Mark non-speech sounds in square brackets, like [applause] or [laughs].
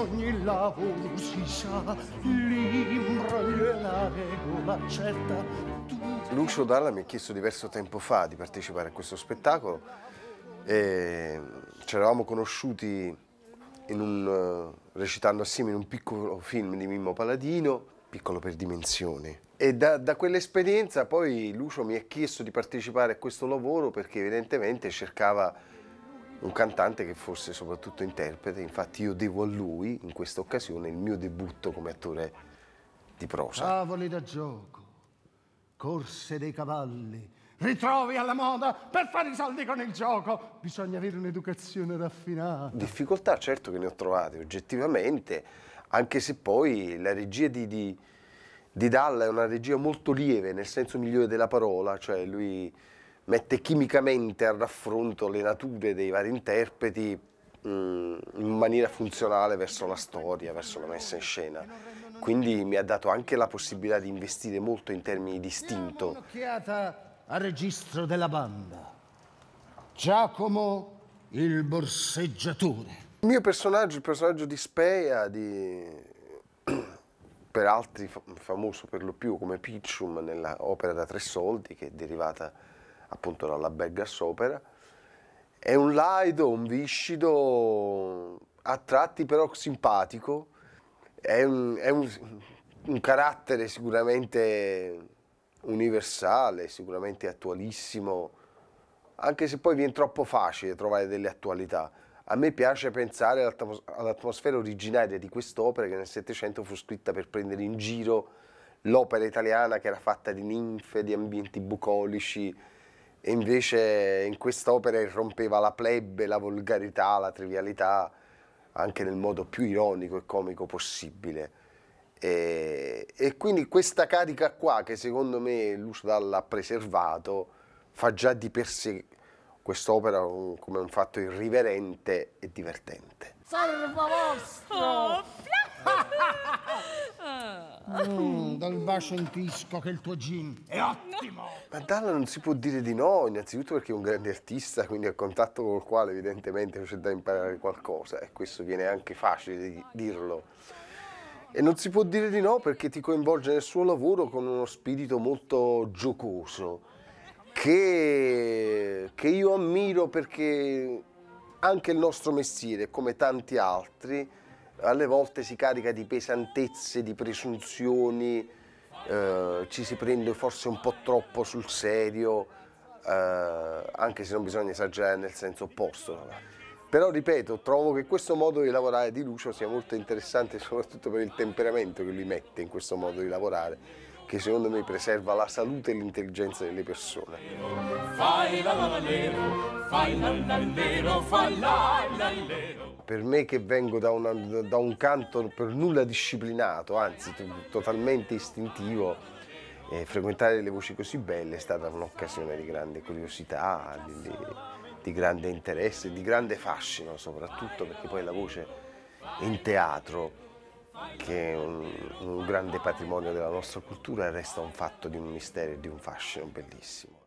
ogni lavoro si sa, l'imbroglio regola certa. Lucio Dalla mi ha chiesto diverso tempo fa di partecipare a questo spettacolo e ci eravamo conosciuti un, eh, recitando assieme in un piccolo film di Mimmo Paladino, piccolo per dimensioni. E da, da quell'esperienza poi Lucio mi ha chiesto di partecipare a questo lavoro perché evidentemente cercava un cantante che fosse soprattutto interprete, infatti io devo a lui, in questa occasione, il mio debutto come attore di prosa. Tavoli da gioco, corse dei cavalli, ritrovi alla moda per fare i soldi con il gioco. Bisogna avere un'educazione raffinata. Difficoltà certo che ne ho trovate oggettivamente, anche se poi la regia di, di, di Dalla è una regia molto lieve, nel senso migliore della parola, cioè lui mette chimicamente a raffronto le nature dei vari interpreti mh, mm, in maniera funzionale verso la storia, verso la messa in scena. Quindi mi ha dato anche la possibilità di investire molto in termini di istinto. Un'occhiata al registro della banda. Giacomo il borseggiatore. Il mio personaggio, il personaggio di Spea, di... [clears throat] per altri famoso per lo più come Piccium nell'opera da tre soldi che è derivata appunto dalla Beggas Opera. È un laido, un viscido, a tratti però simpatico, è un, è un, un carattere sicuramente universale, sicuramente attualissimo, anche se poi viene troppo facile trovare delle attualità. A me piace pensare all'atmosfera originaria di quest'opera che nel Settecento fu scritta per prendere in giro l'opera italiana che era fatta di ninfe, di ambienti bucolici, e invece in quest'opera irrompeva la plebe, la volgarità, la trivialità, anche nel modo più ironico e comico possibile. E, e quindi questa carica qua, che secondo me Lucidal ha preservato, fa già di per sé quest'opera come un fatto irriverente e divertente. Salve vostro! Oh, [laughs] Mm, dal bacio in pisco che il tuo gin è ottimo! Ma Dalla non si può dire di no, innanzitutto perché è un grande artista, quindi a contatto con il quale evidentemente c'è da imparare qualcosa e questo viene anche facile di dirlo. E non si può dire di no perché ti coinvolge nel suo lavoro con uno spirito molto giocoso, che, che io ammiro perché anche il nostro mestiere, come tanti altri, alle volte si carica di pesantezze, di presunzioni, eh, ci si prende forse un po' troppo sul serio, eh, anche se non bisogna esagerare nel senso opposto. Però ripeto, trovo che questo modo di lavorare di Lucio sia molto interessante soprattutto per il temperamento che lui mette in questo modo di lavorare, che secondo me preserva la salute e l'intelligenza delle persone. Fai la nero, fai la nero, fai la nero per me che vengo da, una, da un canto per nulla disciplinato, anzi totalmente istintivo, eh, frequentare delle voci così belle è stata un'occasione di grande curiosità, di, di, di grande interesse, di grande fascino soprattutto perché poi la voce in teatro che un, un, grande patrimonio della nostra cultura resta un fatto di un mistero e di un fascino bellissimo.